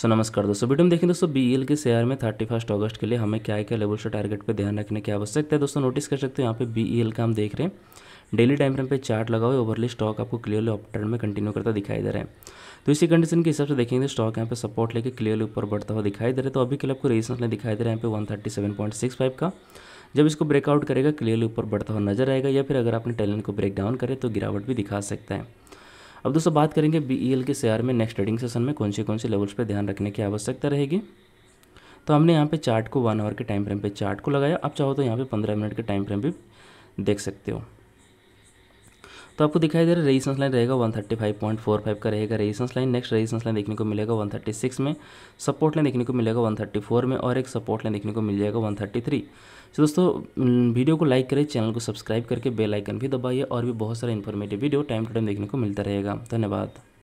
सो नमस्कार दोस्तों वीडियो में देखें दोस्तों बीएल e के शेयर में थर्टी फर्स्ट अगस्त के लिए हमें क्या क्या लेवल से टारगेट पर ध्यान रखने की आवश्यकता है दोस्तों नोटिस कर सकते हो यहाँ पे बीएल e का हम देख रहे हैं डेली टाइम फ्रेम पे चार्ट लगा हुआ ओवरली स्टॉक आपको क्लियरली अप ट्रेंड में कंटिन्यू करता दिखाई दे रहा है तो इसी कंडीशन के हिसाब से देखेंगे स्टॉक यहाँ पे सपोर्ट लेके क्लियरली ऊपर बढ़ता हुआ दिखाई दे रहा है तो अभी के लिए आपको रेजिस्टेंस दिखाई दे रहा है यहाँ पे वन का जब इसको ब्रेकआउट करेगा क्लियरली ऊपर बढ़ता हुआ नजर आएगा या फिर अगर आपने टैलेंट को ब्रेक डाउन करे तो गिरावट भी दिखा सकता है अब दोस्तों बात करेंगे बी e के शेयर में नेक्स्ट ट्रेडिंग सेशन में कौन से कौन से लेवल्स पर ध्यान रखने की आवश्यकता रहेगी तो हमने यहाँ पे चार्ट को वन आवर के टाइम फ्रेम पे चार्ट को लगाया आप चाहो तो यहाँ पे पंद्रह मिनट के टाइम फ्रेम भी देख सकते हो तो आपको दिखाई दे रहा है रेजिस्टेंस लाइन रहेगा 135.45 का रहेगा resistance line next resistance line देखने को मिलेगा 136 में सपोर्ट लाइन देखने को मिलेगा 134 में और एक सपोर्ट लाइन देखने को मिल जाएगा 133 तो दोस्तों वीडियो को लाइक करें चैनल को सब्सक्राइब करके बेल आइकन भी दबाइए और भी बहुत सारा informative video time to time देखने को मिलता रहेगा धन्यवाद